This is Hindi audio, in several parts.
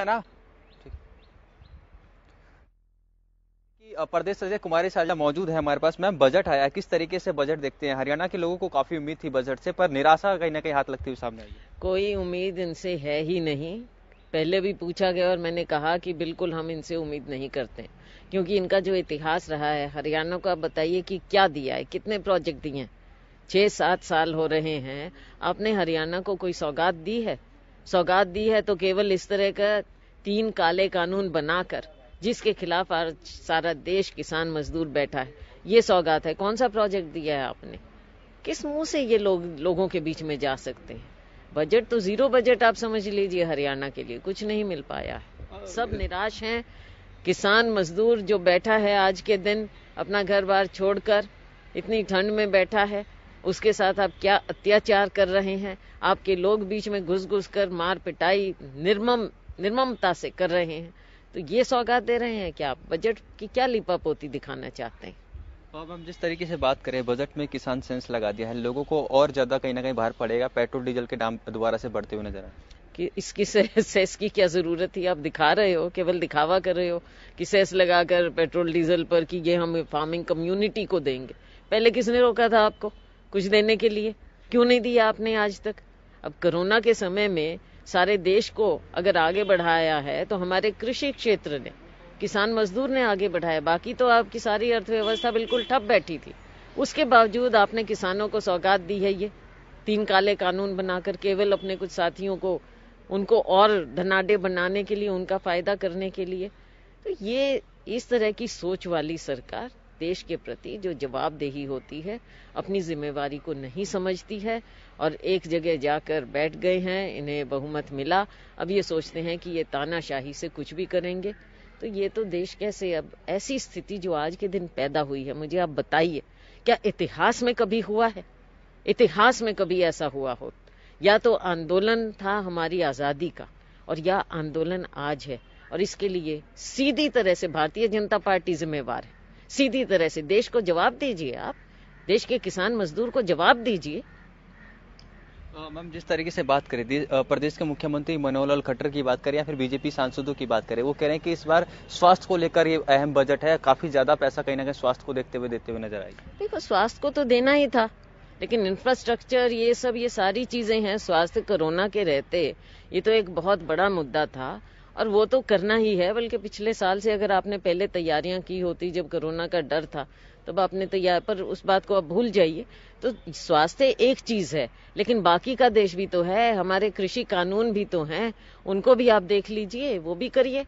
है ना प्रदेश सचिव कुमारी सालजा मौजूद है हमारे पास मैम बजट आया किस तरीके से बजट देखते हैं हरियाणा के लोगों को काफी उम्मीद थी बजट से पर निराशा कहीं ना कहीं हाथ लगती हुई सामने आई कोई उम्मीद इनसे है ही नहीं पहले भी पूछा गया और मैंने कहा कि बिल्कुल हम इनसे उम्मीद नहीं करते क्योंकि इनका जो इतिहास रहा है हरियाणा को आप बताइए कि क्या दिया है कितने प्रोजेक्ट दिए छह सात साल हो रहे हैं आपने हरियाणा को कोई सौगात दी है सौगात दी है तो केवल इस तरह का तीन काले कानून बनाकर जिसके खिलाफ आज सारा देश किसान मजदूर बैठा है ये सौगात है कौन सा प्रोजेक्ट दिया है आपने किस मुंह से ये लोग लोगों के बीच में जा सकते हैं बजट तो जीरो बजट आप समझ लीजिए हरियाणा के लिए कुछ नहीं मिल पाया है सब निराश हैं किसान मजदूर जो बैठा है आज के दिन अपना घर बार छोड़कर इतनी ठंड में बैठा है उसके साथ आप क्या अत्याचार कर रहे हैं आपके लोग बीच में घुस घुस कर मार पिटाई निर्मम निर्ममता से कर रहे हैं तो ये सौगात दे रहे हैं क्या आप बजट की क्या पोती दिखाना चाहते हैं तो अब हम जिस तरीके से बात करें बजट में किसान सेंस लगा दिया है लोगों को और ज़्यादा कहीं ना कहीं बाहर पड़ेगा पेट्रोल डीजल के दाम दोबारा से बढ़ते हुए नजर आए कि इसकी से, सेस की क्या ज़रूरत थी आप दिखा रहे हो केवल दिखावा कर रहे हो कि सेस लगाकर पेट्रोल डीजल पर कि ये हम फार्मिंग कम्युनिटी को देंगे पहले किसने रोका था आपको कुछ देने के लिए क्यों नहीं दिया आपने आज तक अब कोरोना के समय में सारे देश को अगर आगे बढ़ाया है तो हमारे कृषि क्षेत्र ने किसान मजदूर ने आगे बढ़ाया बाकी तो आपकी सारी अर्थव्यवस्था बिल्कुल ठप बैठी थी उसके बावजूद आपने किसानों को सौगात दी है ये तीन काले कानून बनाकर केवल अपने कुछ साथियों को उनको और धनाडे बनाने के लिए उनका फायदा करने के लिए तो ये इस तरह की सोच वाली सरकार देश के प्रति जो जवाबदेही होती है अपनी जिम्मेवारी को नहीं समझती है और एक जगह जाकर बैठ गए हैं इन्हें बहुमत मिला अब ये सोचते हैं कि ये तानाशाही से कुछ भी करेंगे तो ये तो देश कैसे अब ऐसी स्थिति जो आज के दिन पैदा हुई है मुझे आप बताइए क्या इतिहास में कभी हुआ है इतिहास में कभी ऐसा हुआ हो या तो आंदोलन था हमारी आज़ादी का और या आंदोलन आज है और इसके लिए सीधी तरह से भारतीय जनता पार्टी जिम्मेवार है सीधी तरह से देश को जवाब दीजिए आप देश के किसान मजदूर को जवाब दीजिए मैम जिस तरीके से बात करें प्रदेश के मुख्यमंत्री मनोहर लाल खट्टर की बात करें या फिर बीजेपी सांसदों की बात करें वो कह रहे हैं कि इस बार स्वास्थ्य को लेकर ये अहम बजट है काफी ज्यादा पैसा कहीं ना कहीं स्वास्थ्य को देखते हुए देते हुए नजर आएगी देखो स्वास्थ्य को तो देना ही था लेकिन इंफ्रास्ट्रक्चर ये सब ये सारी चीजें हैं स्वास्थ्य कोरोना के रहते ये तो एक बहुत बड़ा मुद्दा था और वो तो करना ही है बल्कि पिछले साल से अगर आपने पहले तैयारियां की होती जब कोरोना का डर था तब आपने तैयार पर उस बात को आप भूल जाइए तो स्वास्थ्य एक चीज है लेकिन बाकी का देश भी तो है हमारे कृषि कानून भी तो हैं उनको भी आप देख लीजिए वो भी करिए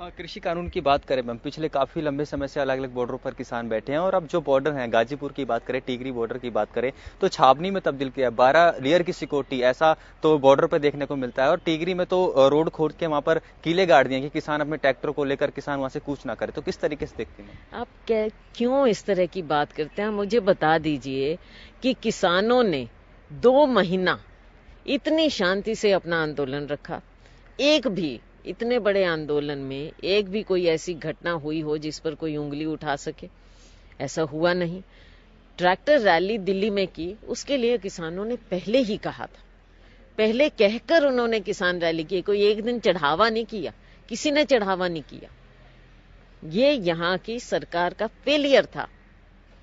हाँ, कृषि कानून की बात करें मैम पिछले काफ़ी लंबे समय से अलग अलग बॉर्डरों पर किसान बैठे हैं और अब जो बॉर्डर हैं गाजीपुर की बात करें टीगरी बॉर्डर की बात करें तो छावनी में तब्दील किया बारह लेयर की सिक्योरिटी ऐसा तो बॉर्डर पर देखने को मिलता है और टीगरी में तो रोड खोद के वहाँ पर कीले गाड़ दिए कि किसान अपने ट्रैक्टर को लेकर किसान वहाँ से कूच ना करे तो किस तरीके से देखते हैं आप क्यों इस तरह की बात करते हैं मुझे बता दीजिए कि किसानों ने दो महीना इतनी शांति से अपना आंदोलन रखा एक भी इतने बड़े आंदोलन में एक भी कोई ऐसी घटना हुई हो जिस पर कोई उंगली उठा सके ऐसा हुआ नहीं ट्रैक्टर रैली दिल्ली में की उसके लिए किसानों ने पहले ही कहा था पहले कहकर उन्होंने किसान रैली की कोई एक दिन चढ़ावा नहीं किया किसी ने चढ़ावा नहीं किया ये यहाँ की सरकार का फेलियर था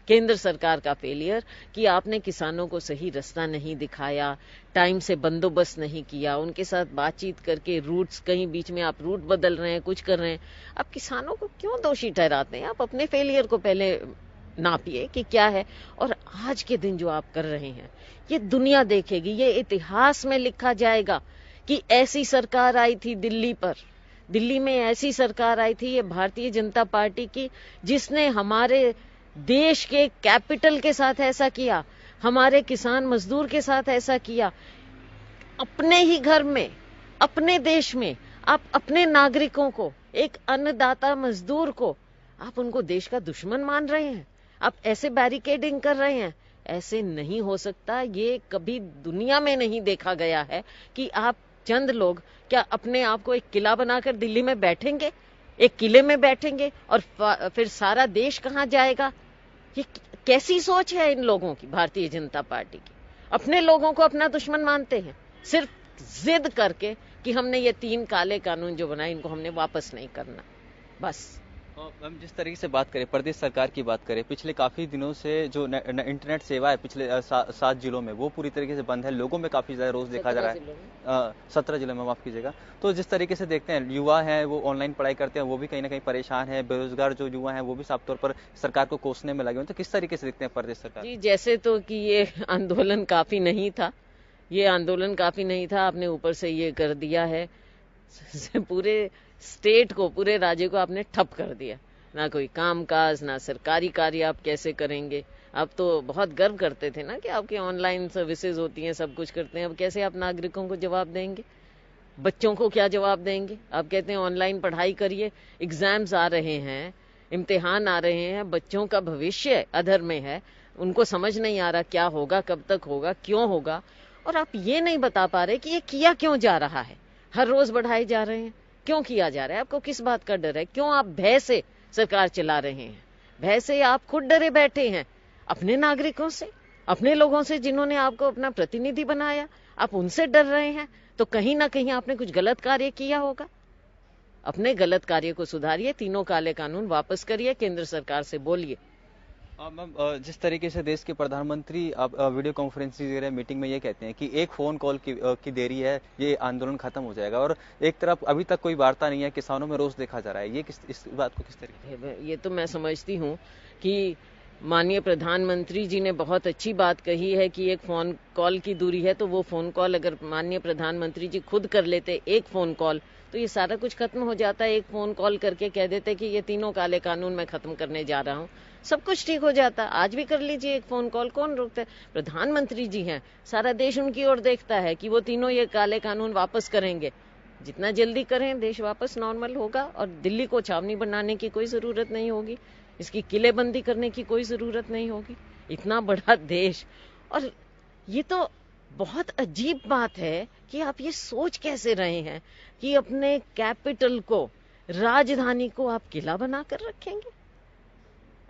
केंद्र सरकार का फेलियर कि आपने किसानों को सही रास्ता नहीं दिखाया टाइम से बंदोबस्त नहीं किया उनके साथ बातचीत करके रूट्स कहीं बीच में आप रूट बदल रहे हैं कुछ कर रहे हैं आप किसानों को क्यों दोषी ठहराते हैं आप अपने फेलियर को पहले नापिए कि क्या है और आज के दिन जो आप कर रहे हैं ये दुनिया देखेगी ये इतिहास में लिखा जाएगा कि ऐसी सरकार आई थी दिल्ली पर दिल्ली में ऐसी सरकार आई थी ये भारतीय जनता पार्टी की जिसने हमारे देश के कैपिटल के साथ ऐसा किया हमारे किसान मजदूर के साथ ऐसा किया अपने ही घर में अपने देश में आप अपने नागरिकों को एक अन्नदाता मजदूर को आप उनको देश का दुश्मन मान रहे हैं आप ऐसे बैरिकेडिंग कर रहे हैं ऐसे नहीं हो सकता ये कभी दुनिया में नहीं देखा गया है कि आप चंद लोग क्या अपने आप को एक किला बनाकर दिल्ली में बैठेंगे एक किले में बैठेंगे और फिर सारा देश कहाँ जाएगा ये कैसी सोच है इन लोगों की भारतीय जनता पार्टी की अपने लोगों को अपना दुश्मन मानते हैं सिर्फ जिद करके कि हमने ये तीन काले कानून जो बनाए इनको हमने वापस नहीं करना बस हम जिस तरीके से बात करें प्रदेश सरकार की बात करें पिछले काफ़ी दिनों से जो न, न, इंटरनेट सेवा है पिछले सा, सात जिलों में वो पूरी तरीके से बंद है लोगों में काफ़ी ज़्यादा रोज देखा जा रहा है सत्रह जिलों में माफ़ कीजिएगा तो जिस तरीके से देखते हैं युवा हैं वो ऑनलाइन पढ़ाई करते हैं वो भी कहीं ना कहीं परेशान है बेरोजगार जो युवा हैं वो भी साफ तौर पर सरकार को कोसने में लगे हुए तो किस तरीके से देखते हैं प्रदेश सरकार जी जैसे तो कि ये आंदोलन काफ़ी नहीं था ये आंदोलन काफ़ी नहीं था आपने ऊपर से ये कर दिया है पूरे स्टेट को पूरे राज्य को आपने ठप कर दिया ना कोई काम काज ना सरकारी कार्य आप कैसे करेंगे आप तो बहुत गर्व करते थे ना कि आपकी ऑनलाइन सर्विसेज होती हैं सब कुछ करते हैं अब कैसे आप नागरिकों को जवाब देंगे बच्चों को क्या जवाब देंगे आप कहते हैं ऑनलाइन पढ़ाई करिए एग्जाम्स आ रहे हैं इम्तिहान आ रहे हैं बच्चों का भविष्य अधर में है उनको समझ नहीं आ रहा क्या होगा कब तक होगा क्यों होगा और आप ये नहीं बता पा रहे कि ये किया क्यों जा रहा है हर रोज बढ़ाए जा रहे हैं क्यों किया जा रहा है आपको किस बात का डर है क्यों आप भय से सरकार चला रहे हैं भय से आप खुद डरे बैठे हैं अपने नागरिकों से अपने लोगों से जिन्होंने आपको अपना प्रतिनिधि बनाया आप उनसे डर रहे हैं तो कहीं ना कहीं आपने कुछ गलत कार्य किया होगा अपने गलत कार्य को सुधारिए तीनों काले कानून वापस करिए केंद्र सरकार से बोलिए जिस तरीके से देश के प्रधानमंत्री आप वीडियो कॉन्फ्रेंसिंग दे रहे हैं मीटिंग में ये कहते हैं कि एक फोन कॉल की, की देरी है ये आंदोलन खत्म हो जाएगा और एक तरफ अभी तक कोई वार्ता नहीं है किसानों में रोज देखा जा रहा है ये किस इस बात को किस तरीके ये तो मैं समझती हूँ कि माननीय प्रधानमंत्री जी ने बहुत अच्छी बात कही है कि एक फोन कॉल की दूरी है तो वो फोन कॉल अगर माननीय प्रधानमंत्री जी खुद कर लेते एक फोन कॉल तो ये सारा कुछ खत्म हो जाता है एक फोन कॉल करके कह देते कि ये तीनों काले कानून मैं खत्म करने जा रहा हूँ सब कुछ ठीक हो जाता आज भी कर लीजिए एक फोन कॉल कौन रोकता है प्रधानमंत्री जी हैं सारा देश उनकी ओर देखता है कि वो तीनों ये काले कानून वापस करेंगे जितना जल्दी करें देश वापस नॉर्मल होगा और दिल्ली को छावनी बनाने की कोई ज़रूरत नहीं होगी इसकी किलेबंदी करने की कोई ज़रूरत नहीं होगी इतना बड़ा देश और ये तो बहुत अजीब बात है कि आप ये सोच कैसे रहे हैं कि अपने कैपिटल को राजधानी को आप किला बनाकर रखेंगे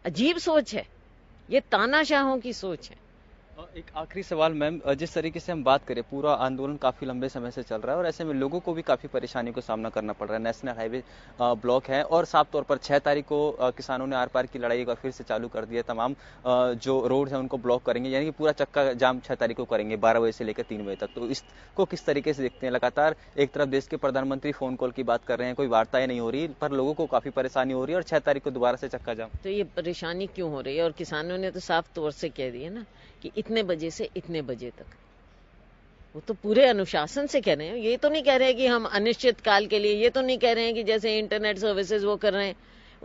अजीब सोच है ये तानाशाहों की सोच है एक आखिरी सवाल मैम जिस तरीके से हम बात करें पूरा आंदोलन काफ़ी लंबे समय से चल रहा है और ऐसे में लोगों को भी काफ़ी परेशानी का सामना करना पड़ रहा है नेशनल हाईवे ब्लॉक है और साफ तौर पर छः तारीख को किसानों ने आर पार की लड़ाई एक बार फिर से चालू कर दी है तमाम जो रोड है उनको ब्लॉक करेंगे यानी कि पूरा चक्का जाम छः तारीख को करेंगे बारह बजे से लेकर तीन बजे तक तो इसको किस तरीके से देखते हैं लगातार एक तरफ देश के प्रधानमंत्री फ़ोन कॉल की बात कर रहे हैं कोई वार्ताएं नहीं हो रही पर लोगों को काफ़ी परेशानी हो रही है और छः तारीख को दोबारा से चक्का जाम तो ये परेशानी क्यों हो रही है और किसानों ने तो साफ तौर से कह दिया ना कि इतने बजे से इतने बजे तक वो तो पूरे अनुशासन से कह रहे हैं ये तो नहीं कह रहे हैं कि हम अनिश्चित काल के लिए ये तो नहीं कह रहे हैं कि जैसे इंटरनेट सर्विसेज वो कर रहे हैं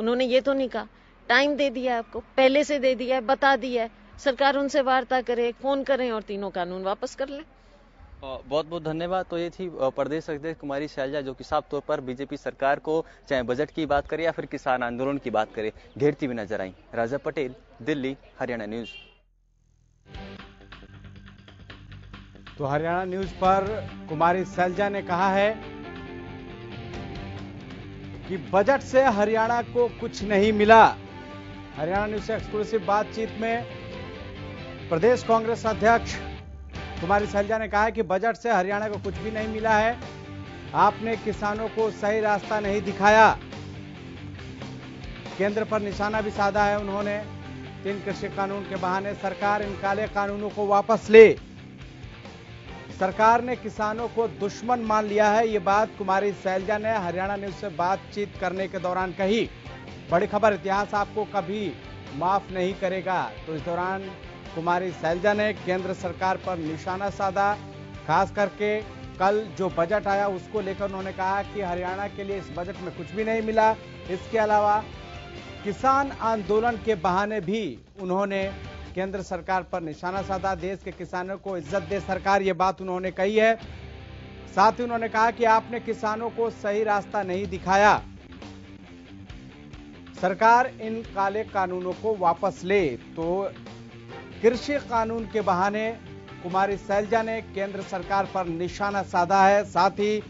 उन्होंने ये तो नहीं कहा टाइम दे दिया आपको पहले से दे दिया है बता दिया है सरकार उनसे वार्ता करे फोन करें और तीनों कानून वापस कर लें बहुत बहुत धन्यवाद तो ये थी प्रदेश अध्यक्ष कुमारी शैलजा जो कि साफ तौर पर बीजेपी सरकार को चाहे बजट की बात करे या फिर किसान आंदोलन की बात करे घेरती हुई नजर आई राजा पटेल दिल्ली हरियाणा न्यूज़ तो हरियाणा न्यूज पर कुमारी सैलजा ने कहा है कि बजट से हरियाणा को कुछ नहीं मिला हरियाणा न्यूज से एक्सक्लूसिव बातचीत में प्रदेश कांग्रेस अध्यक्ष कुमारी सैलजा ने कहा है कि बजट से हरियाणा को कुछ भी नहीं मिला है आपने किसानों को सही रास्ता नहीं दिखाया केंद्र पर निशाना भी साधा है उन्होंने तीन कृषि कानून के बहाने सरकार इन काले कानूनों को वापस ले सरकार ने किसानों को दुश्मन मान लिया है ये बात कुमारी सैलजा ने हरियाणा न्यूज से बातचीत करने के दौरान कही बड़ी खबर इतिहास आपको कभी माफ नहीं करेगा तो इस दौरान कुमारी सैलजा ने केंद्र सरकार पर निशाना साधा खास करके कल जो बजट आया उसको लेकर उन्होंने कहा कि हरियाणा के लिए इस बजट में कुछ भी नहीं मिला इसके अलावा किसान आंदोलन के बहाने भी उन्होंने केंद्र सरकार पर निशाना साधा देश के किसानों को इज्जत दे सरकार ये बात उन्होंने कही है साथ ही उन्होंने कहा कि आपने किसानों को सही रास्ता नहीं दिखाया सरकार इन काले कानूनों को वापस ले तो कृषि कानून के बहाने कुमारी सैलजा ने केंद्र सरकार पर निशाना साधा है साथ ही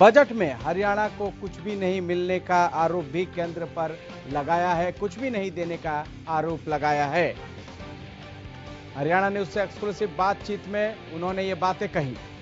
बजट में हरियाणा को कुछ भी नहीं मिलने का आरोप भी केंद्र पर लगाया है कुछ भी नहीं देने का आरोप लगाया है हरियाणा न्यूज से एक्सक्लूसिव बातचीत में उन्होंने ये बातें कही